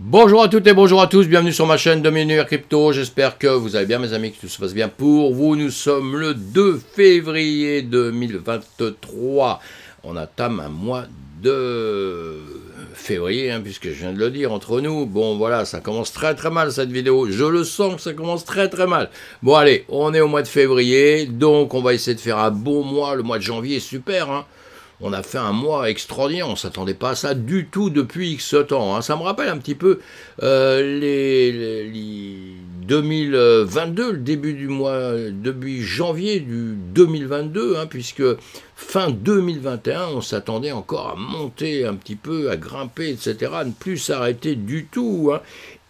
Bonjour à toutes et bonjour à tous, bienvenue sur ma chaîne Dominique Crypto, j'espère que vous allez bien mes amis, que tout se passe bien pour vous. Nous sommes le 2 février 2023, on entame un mois de février, hein, puisque je viens de le dire entre nous. Bon voilà, ça commence très très mal cette vidéo, je le sens que ça commence très très mal. Bon allez, on est au mois de février, donc on va essayer de faire un bon mois, le mois de janvier, super hein on a fait un mois extraordinaire, on s'attendait pas à ça du tout depuis X temps. Hein. Ça me rappelle un petit peu euh, les, 2022, le début du mois, début janvier du 2022, hein, puisque Fin 2021, on s'attendait encore à monter un petit peu, à grimper, etc., ne plus s'arrêter du tout. Hein.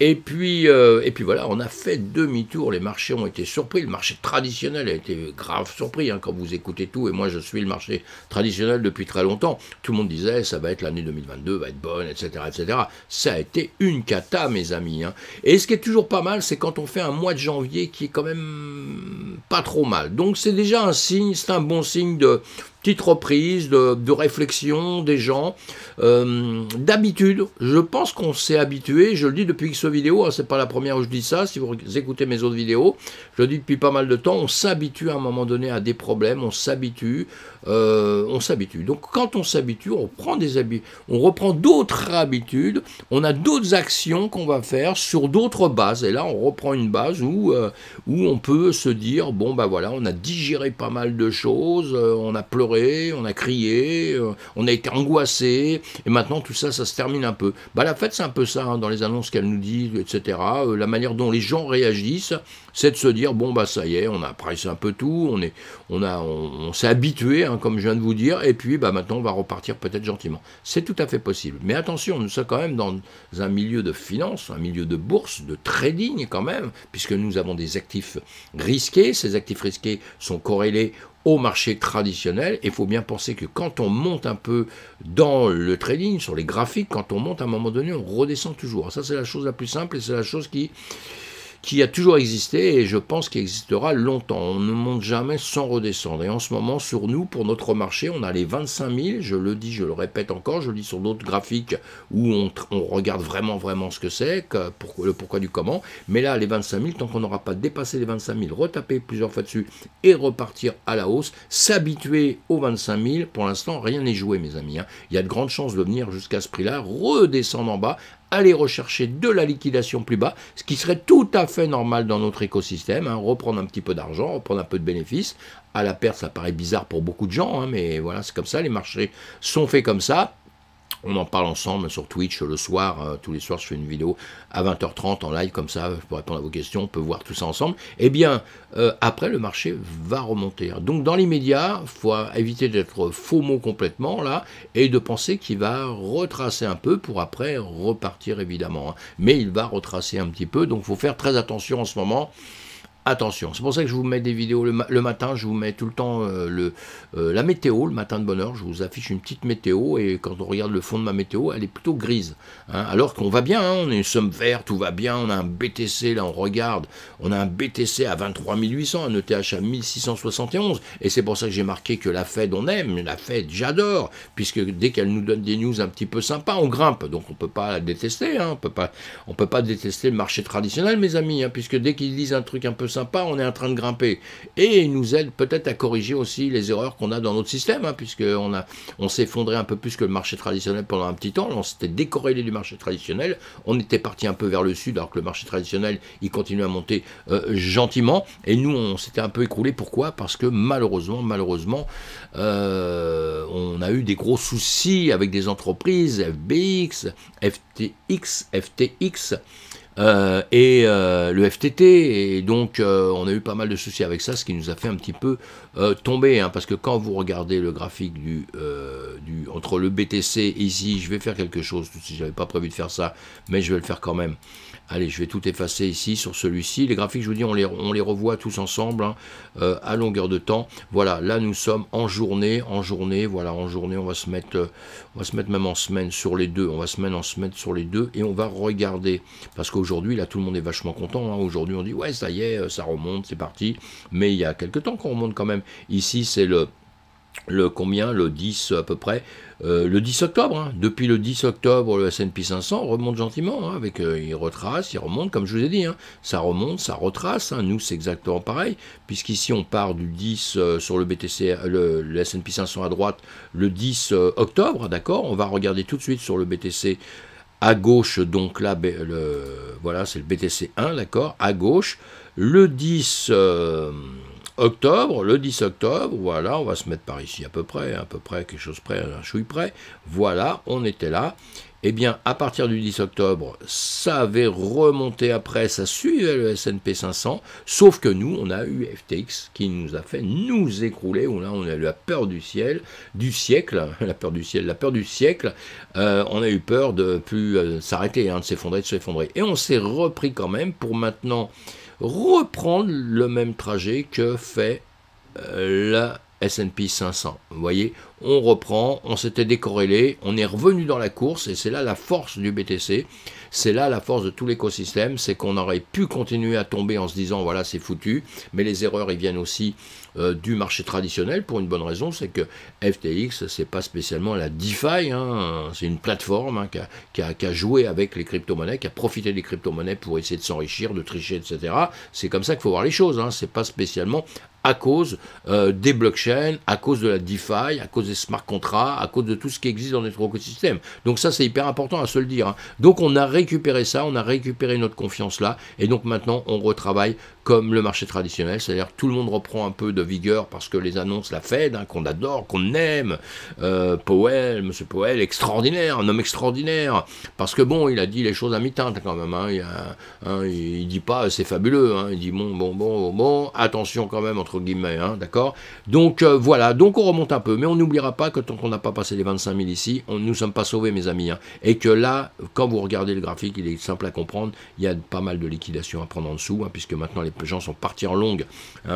Et puis, euh, et puis voilà, on a fait demi-tour, les marchés ont été surpris, le marché traditionnel a été grave surpris, hein, quand vous écoutez tout, et moi je suis le marché traditionnel depuis très longtemps, tout le monde disait ça va être l'année 2022, va être bonne, etc., etc. Ça a été une cata, mes amis. Hein. Et ce qui est toujours pas mal, c'est quand on fait un mois de janvier qui est quand même pas trop mal. Donc c'est déjà un signe, c'est un bon signe de, reprise, de, réflexion des gens. Euh, d'habitude, je pense qu'on s'est habitué, je le dis depuis que ce vidéo, hein, c'est pas la première où je dis ça, si vous écoutez mes autres vidéos, je le dis depuis pas mal de temps, on s'habitue à un moment donné à des problèmes, on s'habitue, euh, on s'habitue. Donc quand on s'habitue, on prend des habits, on reprend d'autres habitudes, on a d'autres actions qu'on va faire sur d'autres bases, et là on reprend une base où, euh, où on peut se dire, bon ben bah, voilà, on a digéré pas mal de choses, on a pleuré on a crié, euh, on a été angoissé, et maintenant tout ça, ça se termine un peu. Bah, la fête, c'est un peu ça, hein, dans les annonces qu'elle nous dit, etc. Euh, la manière dont les gens réagissent, c'est de se dire, bon, bah ça y est, on a pressé un peu tout, on est, on on, s'est habitué, hein, comme je viens de vous dire, et puis bah, maintenant on va repartir peut-être gentiment. C'est tout à fait possible. Mais attention, nous sommes quand même dans un milieu de finance, un milieu de bourse, de trading quand même, puisque nous avons des actifs risqués. Ces actifs risqués sont corrélés au marché traditionnel. Il faut bien penser que quand on monte un peu dans le trading, sur les graphiques, quand on monte à un moment donné, on redescend toujours. Ça, c'est la chose la plus simple et c'est la chose qui qui a toujours existé et je pense qu'il existera longtemps. On ne monte jamais sans redescendre. Et en ce moment, sur nous, pour notre marché, on a les 25 000, je le dis, je le répète encore, je le dis sur d'autres graphiques où on, regarde vraiment, vraiment ce que c'est, le pourquoi du comment. Mais là, les 25 000, tant qu'on n'aura pas dépassé les 25 000, retaper plusieurs fois dessus et repartir à la hausse, s'habituer aux 25 000, pour l'instant, rien n'est joué, mes amis. Hein. Il y a de grandes chances de venir jusqu'à ce prix-là, redescendre en bas, aller rechercher de la liquidation plus bas, ce qui serait tout à fait normal dans notre écosystème, hein. reprendre un petit peu d'argent, reprendre un peu de bénéfices. À la perte, ça paraît bizarre pour beaucoup de gens, hein, mais voilà, c'est comme ça, les marchés sont faits comme ça on en parle ensemble sur Twitch le soir. Euh, tous les soirs, je fais une vidéo à 20h30 en live, comme ça, pour répondre à vos questions. On peut voir tout ça ensemble. Eh bien, euh, après, le marché va remonter. Donc, dans l'immédiat, il faut éviter d'être faux mot complètement, là, et de penser qu'il va retracer un peu pour après repartir, évidemment. Hein. Mais il va retracer un petit peu, donc il faut faire très attention en ce moment attention. C'est pour ça que je vous mets des vidéos le, matin, je vous mets tout le temps euh, le, euh, la météo, le matin de bonne heure, je vous affiche une petite météo, et quand on regarde le fond de ma météo, elle est plutôt grise. Hein, alors qu'on va bien, hein, on est une somme verte, tout va bien, on a un BTC, là on regarde, on a un BTC à 23 800, un ETH à 1671, et c'est pour ça que j'ai marqué que la Fed on aime, la Fed j'adore, puisque dès qu'elle nous donne des news un petit peu sympas, on grimpe, donc on ne peut pas la détester, hein, on ne peut pas détester le marché traditionnel mes amis, puisque dès qu'ils disent un truc un peu sympa, on est en train de grimper. Et nous aide peut-être à corriger aussi les erreurs qu'on a dans notre système, hein, puisque puisqu'on on, on s'est effondré un peu plus que le marché traditionnel pendant un petit temps. on s'était décorrélé du marché traditionnel. On était parti un peu vers le sud, alors que le marché traditionnel, il continue à monter euh, gentiment. Et nous, on s'était un peu écroulé. Pourquoi Parce que malheureusement, malheureusement, euh, on a eu des gros soucis avec des entreprises, FBX, FTX, FTX. Euh, et euh, le FTT. Et donc, euh, on a eu pas mal de soucis avec ça, ce qui nous a fait un petit peu tomber. Hein, parce que quand vous regardez le graphique du, entre le BTC et ici, je vais faire quelque chose, je n'avais pas prévu de faire ça, mais je vais le faire quand même. Allez, je vais tout effacer ici sur celui-ci. Les graphiques, je vous dis, on les, on les revoit tous ensemble hein, euh, à longueur de temps. Voilà, là nous sommes en journée, en journée, voilà, en journée, on va se mettre, euh, on va se mettre même en semaine sur les deux. On va se mettre en semaine sur les deux et on va regarder. Parce qu'aujourd'hui, là, tout le monde est vachement content. Hein. Aujourd'hui, on dit, ouais, ça y est, euh, ça remonte, c'est parti. Mais il y a quelques temps qu'on remonte quand même. Ici, c'est le le combien Le 10 à peu près, euh, le 10 octobre. Hein. Depuis le 10 octobre, le S&P 500 remonte gentiment. Hein, avec, euh, il retrace, il remonte, comme je vous ai dit. Hein. ça remonte, ça retrace. Nous, c'est exactement pareil, puisqu'ici, on part du 10 euh, sur le BTC, le, le S&P 500 à droite, le 10 octobre, d'accord On va regarder tout de suite sur le BTC à gauche, donc là, le, voilà, c'est le BTC 1, d'accord À gauche, le 10 octobre, le 10 octobre, voilà, on va se mettre par ici à peu près, à peu près, quelque chose près, un chouille près, voilà, on était là. Eh bien, à partir du 10 octobre, ça avait remonté après, ça suivait le S&P 500, sauf que nous, on a eu FTX qui nous a fait nous écrouler, où là, on a eu la peur du ciel, du siècle, la peur du ciel, la peur du siècle, euh, on a eu peur de plus euh, s'arrêter, hein, de s'effondrer, de s'effondrer. Et on s'est repris quand même pour maintenant reprendre le même trajet que fait euh, la S&P 500. Vous voyez, on reprend, on s'était décorrélé, on est revenu dans la course et c'est là la force du BTC, c'est là la force de tout l'écosystème, c'est qu'on aurait pu continuer à tomber en se disant voilà c'est foutu, mais les erreurs ils viennent aussi euh, du marché traditionnel pour une bonne raison, c'est que FTX, c'est pas spécialement la DeFi, hein. c'est une plateforme hein, qui, a, joué avec les crypto-monnaies, qui a profité des crypto-monnaies pour essayer de s'enrichir, de tricher, etc. C'est comme ça qu'il faut voir les choses, hein. c'est pas spécialement à cause euh, des blockchains, à cause de la DeFi, à cause des smart contracts, à cause de tout ce qui existe dans notre écosystème. Donc ça, c'est hyper important à se le dire. Donc on a récupéré ça, on a récupéré notre confiance là, et donc maintenant on retravaille comme le marché traditionnel, c'est-à-dire tout le monde reprend un peu de vigueur parce que les annonces la Fed, hein, qu'on adore, qu'on aime, euh, Powell, Monsieur Powell, extraordinaire, un homme extraordinaire, parce que bon, il a dit les choses à mi-teinte quand même, hein. il, ne hein, dit pas c'est fabuleux, il dit bon, bon, bon, bon, attention quand même, entre guillemets, d'accord Donc euh, voilà, donc on remonte un peu, mais on n'oubliera pas que tant qu'on n'a pas passé les 25 000 ici, on, nous ne sommes pas sauvés, mes amis, et que là, quand vous regardez le graphique, il est simple à comprendre, il y a pas mal de liquidations à prendre en dessous, puisque maintenant les gens sont partis en longue,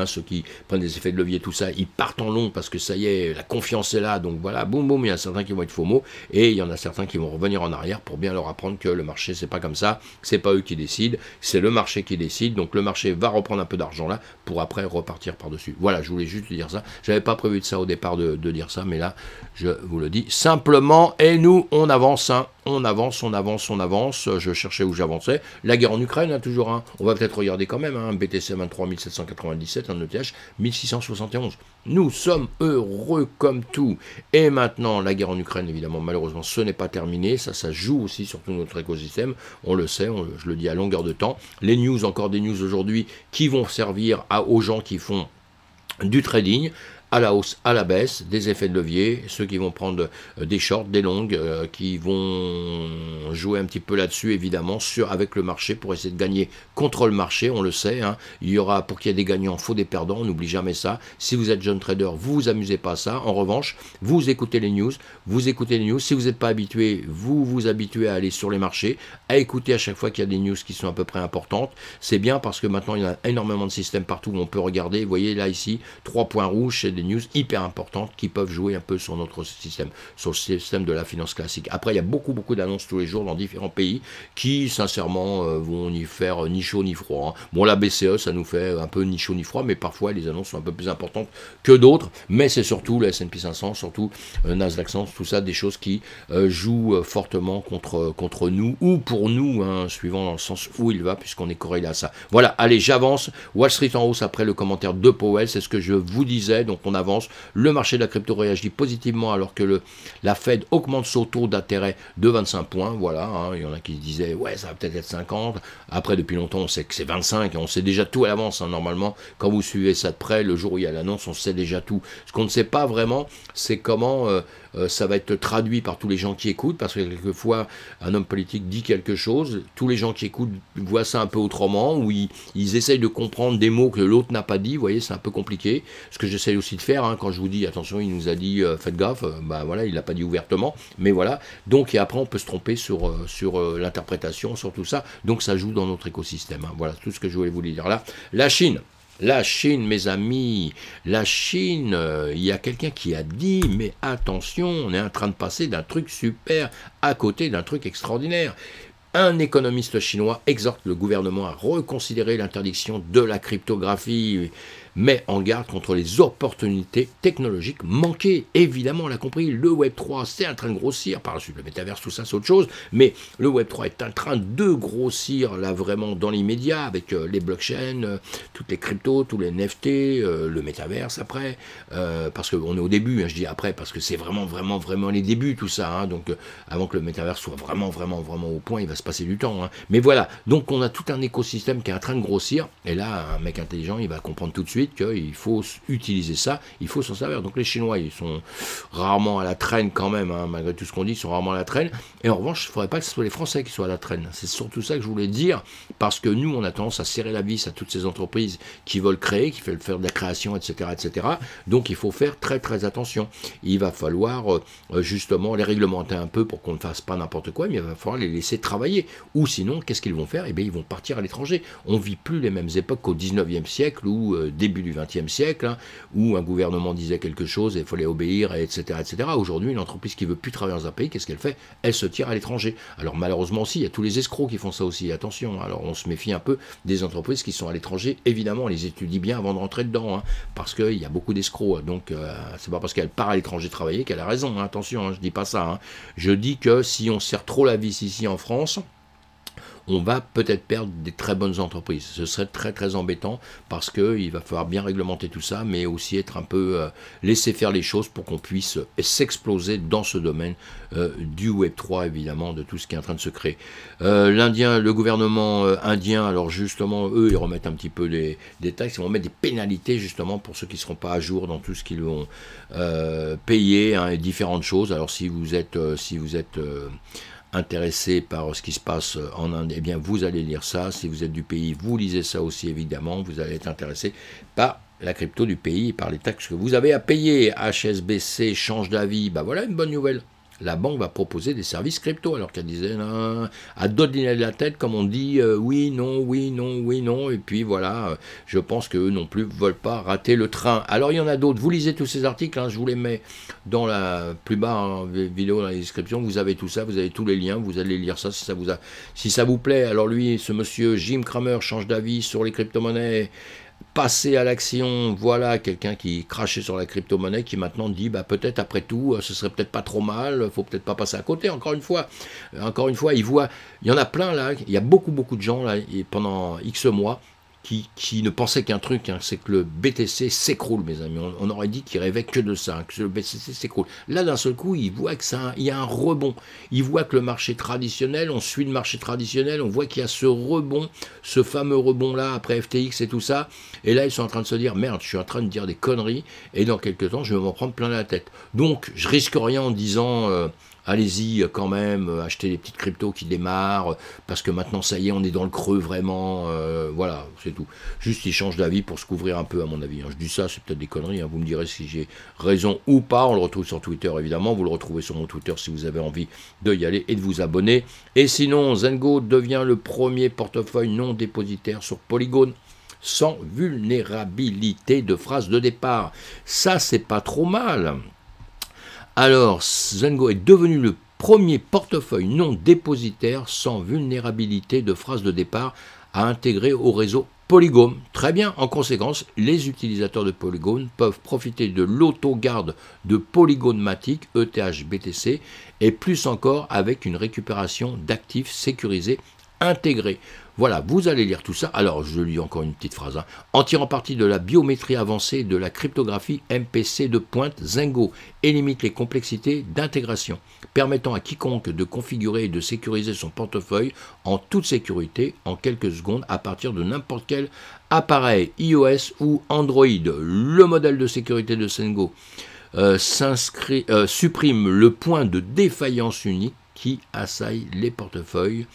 ceux qui prennent des de levier, tout ça, ils partent en long parce que ça y est, la confiance est là, donc voilà, boum boum, il y a certains qui vont être mots, et il y en a certains qui vont revenir en arrière pour bien leur apprendre que le marché, c'est pas comme ça, c'est pas eux qui décident, c'est le marché qui décide, donc le marché va reprendre un peu d'argent là, pour après repartir par-dessus. Voilà, je voulais juste dire ça, j'avais pas prévu de ça au départ de, dire ça, mais là, je vous le dis simplement, et nous, on avance, hein on avance, on avance, on avance. Je cherchais où j'avançais. La guerre en Ukraine, a hein, toujours. un, hein. On va peut-être regarder quand même. un BTC 23 797, un ETH 1671. Nous sommes heureux comme tout. Et maintenant, la guerre en Ukraine, évidemment, malheureusement, ce n'est pas terminé. Ça, ça joue aussi sur tout notre écosystème. On le sait, je le dis à longueur de temps. Les news, encore des news aujourd'hui, qui vont servir à, aux gens qui font du trading à la hausse, à la baisse, des effets de levier, ceux qui vont prendre euh, des shorts, des longues, euh, qui vont jouer un petit peu là-dessus, évidemment, sur, avec le marché pour essayer de gagner contre le marché, on le sait. Hein. Il y aura, pour qu'il y ait des gagnants, faut des perdants, on n'oublie jamais ça. Si vous êtes jeune trader, vous vous amusez pas à ça. En revanche, vous écoutez les news, vous écoutez les news. Si vous n'êtes pas habitué, vous vous habituez à aller sur les marchés, à écouter à chaque fois qu'il y a des news qui sont à peu près importantes. C'est bien parce que maintenant, il y a énormément de systèmes partout où on peut regarder. Vous voyez là, ici, trois points rouges, c'est des news hyper importantes qui peuvent jouer un peu sur notre système, sur le système de la finance classique. Après, il y a beaucoup, beaucoup d'annonces tous les jours dans différents pays qui, sincèrement, euh, vont y faire euh, ni chaud ni froid. Hein. Bon, la BCE, ça nous fait un peu ni chaud ni froid, mais parfois, les annonces sont un peu plus importantes que d'autres. Mais c'est surtout le S&P 500, surtout euh, Nasdaq 100, tout ça, des choses qui jouent fortement contre, contre nous ou pour nous, hein, suivant dans le sens où il va, puisqu'on est corrélé à ça. Voilà, allez, j'avance. Wall Street en hausse après le commentaire de Powell, c'est ce que je vous disais. Donc, on avance. Le marché de la crypto réagit positivement alors que le, la Fed augmente son taux d'intérêt de 25 points. Voilà, hein, il y en a qui disaient, ouais, ça va peut-être être 50. Après, depuis longtemps, on sait que c'est 25 on sait déjà tout à l'avance. Hein. Normalement, quand vous suivez ça de près, le jour où il y a l'annonce, on sait déjà tout. Ce qu'on ne sait pas vraiment, c'est comment euh, euh, ça va être traduit par tous les gens qui écoutent, parce que quelquefois, un homme politique dit quelque chose, tous les gens qui écoutent voient ça un peu autrement, ou ils, ils essayent de comprendre des mots que l'autre n'a pas dit. Vous voyez, c'est un peu compliqué. Ce que j'essaye aussi de faire, hein. quand je vous dis, attention, il nous a dit, euh, faites gaffe, ben voilà, il l'a pas dit ouvertement, mais voilà. Donc, et après, on peut se tromper sur, euh, sur l'interprétation, sur tout ça. Donc, ça joue dans notre écosystème. Hein. Voilà, tout ce que je voulais vous dire là. La Chine. La Chine, mes amis, la Chine, il y a quelqu'un qui a dit, mais attention, on est en train de passer d'un truc super à côté d'un truc extraordinaire. Un économiste chinois exhorte le gouvernement à reconsidérer l'interdiction de la cryptographie met en garde contre les opportunités technologiques manquées. Évidemment, on l'a compris, le Web3, c'est en train de grossir, par la suite le métaverse, tout ça, c'est autre chose, mais le Web3 est en train de grossir, là, vraiment, dans l'immédiat, avec euh, les blockchains, euh, toutes les cryptos, tous les NFT, euh, le métaverse, après, parce qu'on est au début, hein, je dis après, parce que c'est vraiment, vraiment, vraiment les débuts, tout ça, hein. donc avant que le Metaverse soit vraiment, vraiment, vraiment au point, il va se passer du temps. Hein. Mais voilà, donc on a tout un écosystème qui est en train de grossir, et là, un mec intelligent, il va comprendre tout de suite qu'il faut utiliser ça, il faut s'en servir. Donc les Chinois, ils sont rarement à la traîne quand même, hein, malgré tout ce qu'on dit, ils sont rarement à la traîne. Et en revanche, il ne faudrait pas que ce soit les Français qui soient à la traîne. C'est surtout ça que je voulais dire, parce que nous, on a tendance à serrer la vis à toutes ces entreprises qui veulent créer, qui veulent faire de la création, etc. etc. Donc il faut faire très très attention. Il va falloir euh, justement les réglementer un peu pour qu'on ne fasse pas n'importe quoi, mais il va falloir les laisser travailler. Ou sinon, qu'est-ce qu'ils vont faire Eh bien, ils vont partir à l'étranger. On vit plus les mêmes époques qu'au 19e siècle ou euh, début du 20 20e siècle, hein, où un gouvernement disait quelque chose et il fallait obéir, etc. etc. Aujourd'hui, une entreprise qui veut plus travailler dans un pays, qu'est-ce qu'elle fait Elle se tire à l'étranger. Alors malheureusement aussi, il y a tous les escrocs qui font ça aussi, attention. Alors on se méfie un peu des entreprises qui sont à l'étranger, évidemment, les étudie bien avant de rentrer dedans, hein, parce qu'il y a beaucoup d'escrocs. Donc euh, c'est pas parce qu'elle part à l'étranger travailler qu'elle a raison, hein. attention, je dis pas ça. Je dis que si on sert trop la vis ici en France, on va peut-être perdre des très bonnes entreprises. Ce serait très très embêtant parce qu'il va falloir bien réglementer tout ça, mais aussi être un peu euh, laisser faire les choses pour qu'on puisse euh, s'exploser dans ce domaine euh, du Web 3, évidemment, de tout ce qui est en train de se créer. L'Indien, le gouvernement indien, alors justement, eux, ils remettent un petit peu les, des taxes, ils vont mettre des pénalités justement pour ceux qui ne seront pas à jour dans tout ce qu'ils vont payer, hein, et différentes choses. Alors si vous êtes, si vous êtes intéressé par ce qui se passe en Inde, eh bien vous allez lire ça. Si vous êtes du pays, vous lisez ça aussi évidemment. Vous allez être intéressé par la crypto du pays par les taxes que vous avez à payer. HSBC change d'avis, bah voilà une bonne nouvelle la banque va proposer des services crypto alors qu'elle disait à d'autres de la tête comme on dit euh, oui non oui non oui non et puis voilà euh, je pense qu'eux non plus ne veulent pas rater le train alors il y en a d'autres vous lisez tous ces articles hein, je vous les mets dans la plus bas hein, vidéo dans la description vous avez tout ça vous avez tous les liens vous allez lire ça si ça vous a si ça vous plaît alors lui ce monsieur Jim Cramer change d'avis sur les crypto monnaies passer à l'action, voilà quelqu'un qui crachait sur la crypto-monnaie, qui maintenant dit bah, peut-être après tout, euh, ce serait peut-être pas trop mal, faut peut-être pas passer à côté. Encore une fois, euh, encore une fois, il voit, il y en a plein là, il y a beaucoup beaucoup de gens là, et pendant X mois, qui, ne pensait qu'un truc, hein, c'est que le BTC s'écroule, mes amis. On, aurait dit qu'il rêvait que de ça, hein, que le BTC s'écroule. Là, d'un seul coup, il voit que ça, hein, il y a un rebond. Il voit que le marché traditionnel, on suit le marché traditionnel, on voit qu'il y a ce rebond, ce fameux rebond-là après FTX et tout ça. Et là, ils sont en train de se dire, merde, je suis en train de dire des conneries, et dans quelques temps, je vais m'en prendre plein la tête. Donc, je risque rien en disant... Euh, allez-y euh, quand même, euh, achetez les petites cryptos qui démarrent, euh, parce que maintenant ça y est, on est dans le creux vraiment, voilà, c'est tout. Juste, ils changent d'avis pour se couvrir un peu, à mon avis. Hein. Je dis ça, c'est peut-être des conneries, hein. vous me direz si j'ai raison ou pas. On le retrouve sur Twitter, évidemment, vous le retrouvez sur mon Twitter si vous avez envie d'y aller et de vous abonner. Et sinon, Zengo devient le premier portefeuille non dépositaire sur Polygon sans vulnérabilité de phrase de départ. Ça, c'est pas trop mal. Alors, Zengo est devenu le premier portefeuille non dépositaire sans vulnérabilité de phrase de départ à intégrer au réseau Polygon. Très bien, en conséquence, les utilisateurs de Polygon peuvent profiter de l'autogarde de Polygonmatic ETH BTC et plus encore avec une récupération d'actifs sécurisés voilà, vous allez lire tout ça. Alors, je lis encore une petite phrase. Hein. En tirant parti de la biométrie avancée de la cryptographie MPC de pointe, Zengo élimine les complexités d'intégration, permettant à quiconque de configurer et de sécuriser son portefeuille en toute sécurité en quelques secondes à partir de n'importe quel appareil iOS ou Android. Le modèle de sécurité de Zengo euh, euh, supprime le point de défaillance unique qui assaille les portefeuilles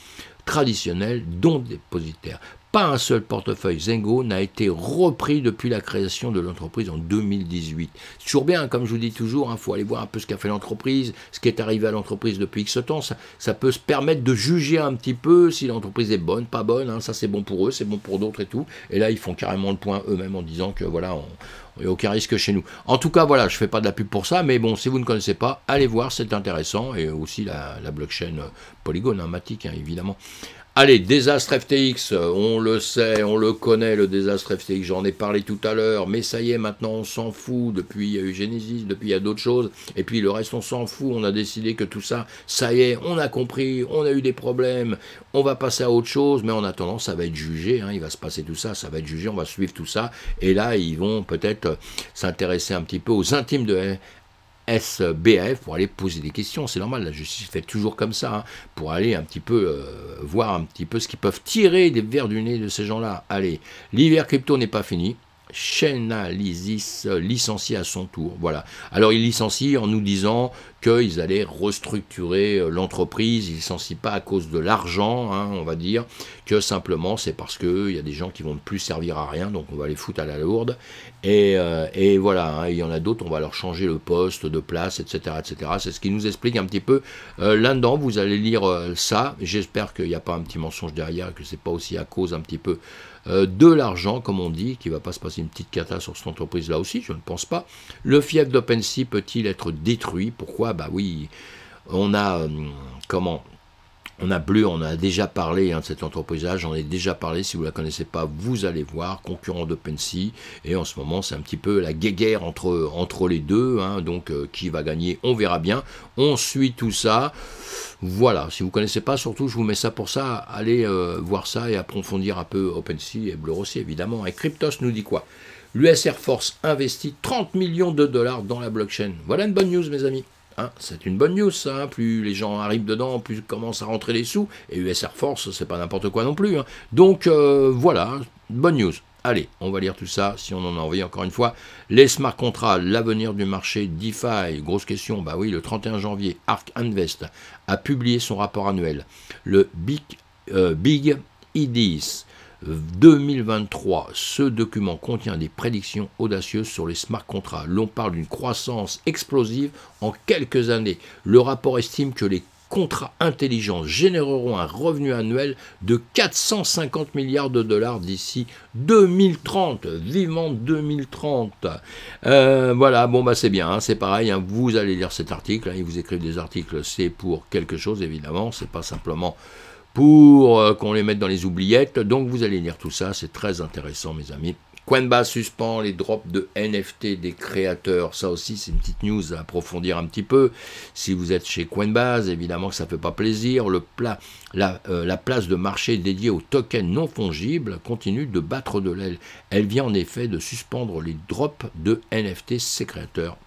traditionnelle, dont dépositaire. Pas un seul portefeuille Zengo n'a été repris depuis la création de l'entreprise en 2018. C'est toujours bien, hein, comme je vous dis toujours, il hein, faut aller voir un peu ce qu'a fait l'entreprise, ce qui est arrivé à l'entreprise depuis X temps. Ça, peut se permettre de juger un petit peu si l'entreprise est bonne, pas bonne. Hein. ça, c'est bon pour eux, c'est bon pour d'autres et tout. Et là, ils font carrément le point eux-mêmes en disant que voilà, il n'y a aucun risque chez nous. En tout cas, voilà, je ne fais pas de la pub pour ça, mais bon, si vous ne connaissez pas, allez voir, c'est intéressant. Et aussi la, blockchain euh, polygone évidemment. Allez, désastre FTX, on le sait, on le connaît, le désastre FTX, j'en ai parlé tout à l'heure, mais ça y est, maintenant on s'en fout, depuis il y a eu Genesis, depuis il y a d'autres choses, et puis le reste on s'en fout, on a décidé que tout ça, ça y est, on a compris, on a eu des problèmes, on va passer à autre chose, mais en attendant, ça va être jugé, hein. il va se passer tout ça, ça va être jugé, on va suivre tout ça, et là, ils vont peut-être s'intéresser un petit peu aux intimes de SBF pour aller poser des questions. C'est normal, la justice fait toujours comme ça, hein, pour aller un petit peu euh, voir un petit peu ce qu'ils peuvent tirer des verres du nez de ces gens-là. Allez, l'hiver crypto n'est pas fini. Chainalysis euh, licencie à son tour. Voilà. Alors il licencie en nous disant qu'ils allaient restructurer euh, l'entreprise. Ils ne sient pas à cause de l'argent, hein, on va dire, que simplement c'est parce qu'il euh, y a des gens qui vont ne plus servir à rien, donc on va les foutre à la lourde. Et, euh, voilà, hein, il y en a d'autres, on va leur changer le poste de place, etc. etc. C'est ce qui nous explique un petit peu là-dedans. Vous allez lire ça. J'espère qu'il n'y a pas un petit mensonge derrière, que ce n'est pas aussi à cause un petit peu de l'argent, comme on dit, qu'il ne va pas se passer une petite cata sur cette entreprise là aussi, je ne pense pas. Le fief d'OpenSea peut-il être détruit Pourquoi bah oui, on a euh, comment on a Bleu, on a déjà parlé hein, de cette entreprise-là, j'en ai déjà parlé, si vous ne la connaissez pas, vous allez voir, concurrent d'OpenSea, et en ce moment c'est un petit peu la guéguerre entre, entre les deux, hein, donc euh, qui va gagner, on verra bien, on suit tout ça, voilà, si vous ne connaissez pas, surtout je vous mets ça pour ça, allez euh, voir ça et approfondir un peu OpenSea et Bleu aussi évidemment, et Cryptos nous dit quoi L'US Air Force investit 30 millions de dollars dans la blockchain, voilà une bonne news mes amis Hein, c'est une bonne news, ça. Plus les gens arrivent dedans, plus commencent à rentrer les sous. Et US Air Force, c'est pas n'importe quoi non plus. Hein. Donc euh, voilà, bonne news. Allez, on va lire tout ça si on en a envie encore une fois. Les smart contracts, l'avenir du marché DeFi, grosse question. Bah oui, le 31 janvier, Arc Invest a publié son rapport annuel. Le Big, euh, Big 2023, ce document contient des prédictions audacieuses sur les smart contrats. L'on parle d'une croissance explosive en quelques années. Le rapport estime que les contrats intelligents généreront un revenu annuel de 450 milliards de dollars d'ici 2030, vivement 2030. Euh, voilà, bon bah c'est bien, hein, c'est pareil, hein. vous allez lire cet article, hein, ils vous écrivent des articles, c'est pour quelque chose évidemment, c'est pas simplement pour euh, qu'on les mette dans les oubliettes. Donc vous allez lire tout ça, c'est très intéressant mes amis. Coinbase suspend les drops de NFT des créateurs. Ça aussi, c'est une petite news à approfondir un petit peu. Si vous êtes chez Coinbase, évidemment que ça ne fait pas plaisir. Le euh, la, place de marché dédiée aux tokens non fongibles continue de battre de l'aile. Elle vient en effet de suspendre les drops de NFT ses créateurs.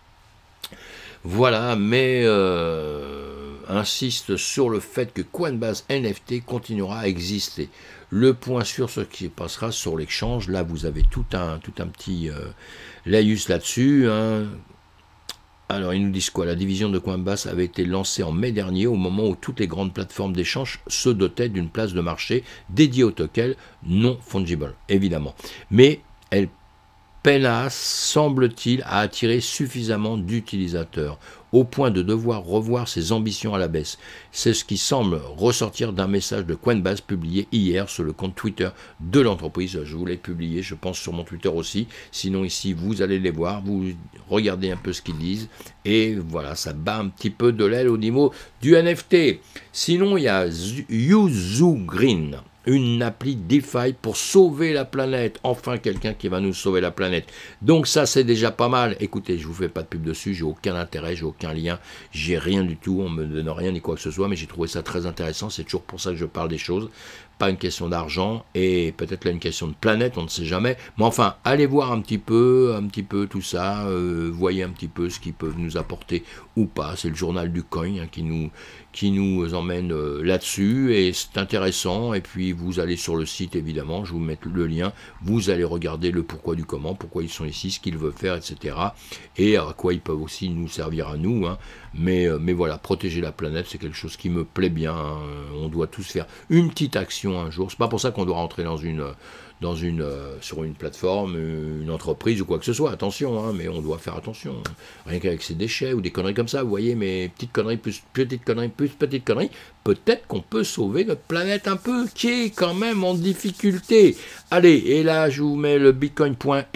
Voilà, mais... Euh, insiste sur le fait que Coinbase NFT continuera à exister. Le point sur ce qui passera sur l'échange, là vous avez tout un, tout un petit euh, laïus là-dessus. Hein. Alors ils nous disent quoi La division de Coinbase avait été lancée en mai dernier au moment où toutes les grandes plateformes d'échange se dotaient d'une place de marché dédiée aux token non fungible, évidemment. Mais elle Pena semble-t-il attirer suffisamment d'utilisateurs au point de devoir revoir ses ambitions à la baisse. C'est ce qui semble ressortir d'un message de Coinbase publié hier sur le compte Twitter de l'entreprise. Je vous l'ai publié, je pense, sur mon Twitter aussi. Sinon, ici, vous allez les voir, vous regardez un peu ce qu'ils disent. Et voilà, ça bat un petit peu de l'aile au niveau du NFT. Sinon, il y a Yuzu Green une appli DeFi pour sauver la planète. Enfin, quelqu'un qui va nous sauver la planète. Donc ça, c'est déjà pas mal. Écoutez, je vous fais pas de pub dessus, j'ai aucun intérêt, j'ai aucun lien, j'ai rien du tout, on me donne rien ni quoi que ce soit, mais j'ai trouvé ça très intéressant. C'est toujours pour ça que je parle des choses pas une question d'argent, et peut-être là une question de planète, on ne sait jamais. Mais enfin, allez voir un petit peu, un petit peu tout ça, euh, voyez un petit peu ce qu'ils peuvent nous apporter ou pas. C'est le journal du coin hein, qui, nous, qui nous emmène euh, là-dessus, et c'est intéressant. Et puis vous allez sur le site, évidemment, je vous mets le lien, vous allez regarder le pourquoi du comment, pourquoi ils sont ici, ce qu'ils veulent faire, etc. Et à quoi ils peuvent aussi nous servir à nous. Hein. Mais, euh, mais voilà, protéger la planète, c'est quelque chose qui me plaît bien. Hein. On doit tous faire une petite action un jour. C'est pas pour ça qu'on doit rentrer dans une euh, dans une, euh, sur une plateforme, euh, une entreprise ou quoi que ce soit. Attention, hein, mais on doit faire attention. Rien qu'avec ces déchets ou des conneries comme ça, vous voyez, mais petites conneries plus petites conneries plus petites conneries, peut-être qu'on peut sauver notre planète un peu, qui est quand même en difficulté. Allez, et là, je vous mets le bitcoin.fr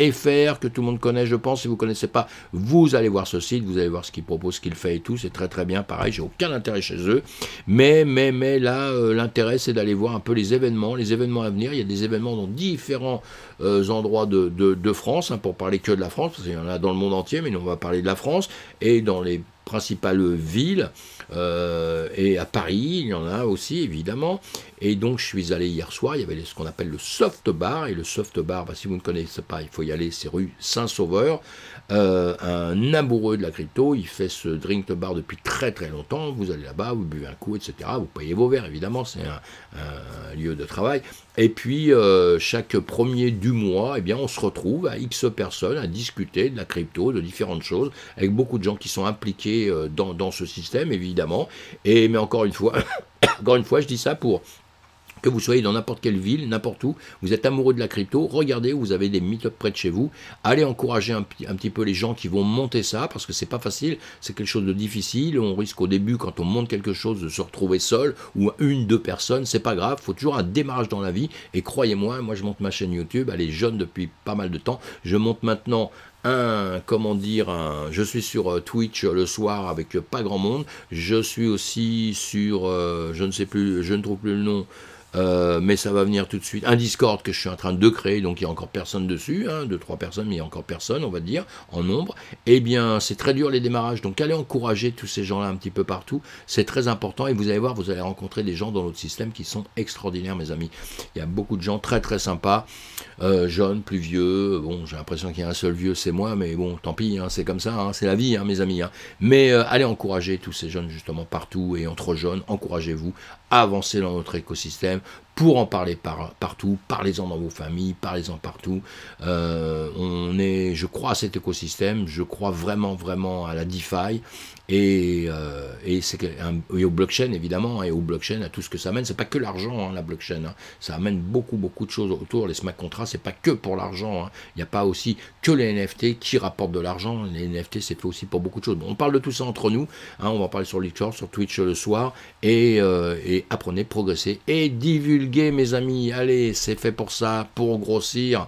que tout le monde connaît, je pense. Si vous ne connaissez pas, vous allez voir ce site, vous allez voir ce qu'il propose, ce qu'il fait et tout. C'est très très bien, pareil, j'ai aucun intérêt chez eux. Mais, mais, mais là, euh, l'intérêt, c'est d'aller voir un peu les événements, les événements à venir. Il y a des événements dont 10 différents euh, endroits de, France, hein, pour parler que de la France, parce qu'il y en a dans le monde entier, mais nous on va parler de la France, et dans les principales villes, euh, et à Paris, il y en a aussi, évidemment. Et donc, je suis allé hier soir, il y avait ce qu'on appelle le soft bar. Et le soft bar, bah, si vous ne connaissez pas, il faut y aller, c'est rue Saint-Sauveur. Euh, un amoureux de la crypto, il fait ce drink bar depuis très très longtemps. Vous allez là-bas, vous buvez un coup, etc. Vous payez vos verres, évidemment, c'est un, lieu de travail. Et puis, euh, chaque premier du mois, eh bien, on se retrouve à X personnes à discuter de la crypto, de différentes choses, avec beaucoup de gens qui sont impliqués dans ce système, évidemment et, mais encore une fois, encore une fois, je dis ça pour que vous soyez dans n'importe quelle ville, n'importe où, vous êtes amoureux de la crypto, regardez, vous avez des meet-up près de chez vous, allez encourager un, petit peu les gens qui vont monter ça, parce que c'est pas facile, c'est quelque chose de difficile, on risque au début, quand on monte quelque chose, de se retrouver seul, ou une, deux personnes, c'est pas grave, il faut toujours un démarrage dans la vie, et croyez-moi, moi je monte ma chaîne YouTube, elle est jeune depuis pas mal de temps, je monte maintenant un, comment dire, un, je suis sur euh, Twitch euh, le soir avec euh, pas grand monde, je suis aussi sur, je ne sais plus, je ne trouve plus le nom, euh, mais ça va venir tout de suite. Un Discord que je suis en train de créer, donc il n'y a encore personne dessus, hein, deux, trois personnes, mais il n'y a encore personne, on va dire, en nombre. Eh bien, c'est très dur les démarrages. Donc allez encourager tous ces gens-là un petit peu partout. C'est très important et vous allez voir, vous allez rencontrer des gens dans notre système qui sont extraordinaires, mes amis. Il y a beaucoup de gens très très sympas, euh, jeunes, plus vieux. Bon, j'ai l'impression qu'il y a un seul vieux, c'est moi, mais bon, tant pis, hein, c'est comme ça, hein, c'est la vie, hein, mes amis. Mais euh, allez encourager tous ces jeunes justement partout et entre jeunes, encouragez-vous, avancez dans notre écosystème pour en parler par, partout, parlez-en dans vos familles, parlez-en partout. Euh, on est, je crois à cet écosystème, je crois vraiment, vraiment à la DeFi et, euh, et, au blockchain évidemment, et au blockchain, à tout ce que ça amène. C'est pas que l'argent, hein, la blockchain, hein. ça amène beaucoup, beaucoup de choses autour. Les smart contracts, c'est pas que pour l'argent, hein. il n'y a pas aussi que les NFT qui rapportent de l'argent. Les NFT, c'est fait aussi pour beaucoup de choses. on parle de tout ça entre nous, on va en parler sur Discord, sur Twitch le soir, et, euh, apprenez, progressez et divulguer, mes amis. Allez, c'est fait pour ça, pour grossir.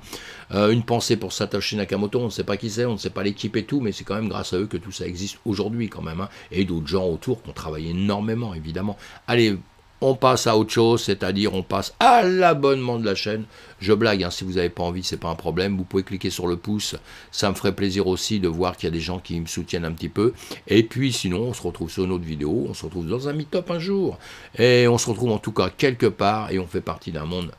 Euh, une pensée pour Satoshi Nakamoto, on ne sait pas qui c'est, on ne sait pas l'équipe et tout, mais c'est quand même grâce à eux que tout ça existe aujourd'hui quand même. Hein. Et d'autres gens autour qui ont travaillé énormément, évidemment. Allez, on passe à autre chose, c'est-à-dire on passe à l'abonnement de la chaîne. Je blague, hein, si vous n'avez pas envie, ce n'est pas un problème. Vous pouvez cliquer sur le pouce, ça me ferait plaisir aussi de voir qu'il y a des gens qui me soutiennent un petit peu. Et puis sinon, on se retrouve sur une autre vidéo, on se retrouve dans un meet-up un jour. Et on se retrouve en tout cas quelque part et on fait partie d'un monde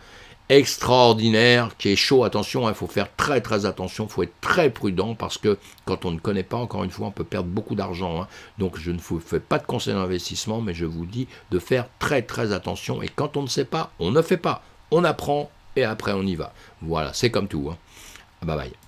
extraordinaire qui est chaud. Attention, il hein, faut faire très très attention, il faut être très prudent parce que quand on ne connaît pas, encore une fois, on peut perdre beaucoup d'argent. Hein. Donc je ne vous fais pas de conseil d'investissement, mais je vous dis de faire très très attention. Et quand on ne sait pas, on ne fait pas. On apprend et après on y va. Voilà, c'est comme tout. Hein. Bye bye.